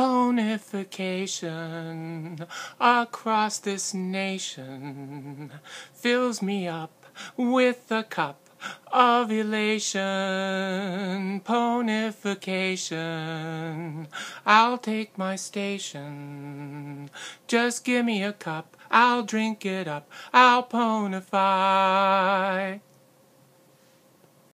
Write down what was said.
Ponification across this nation fills me up with a cup of elation. Ponification, I'll take my station. Just give me a cup, I'll drink it up, I'll ponify.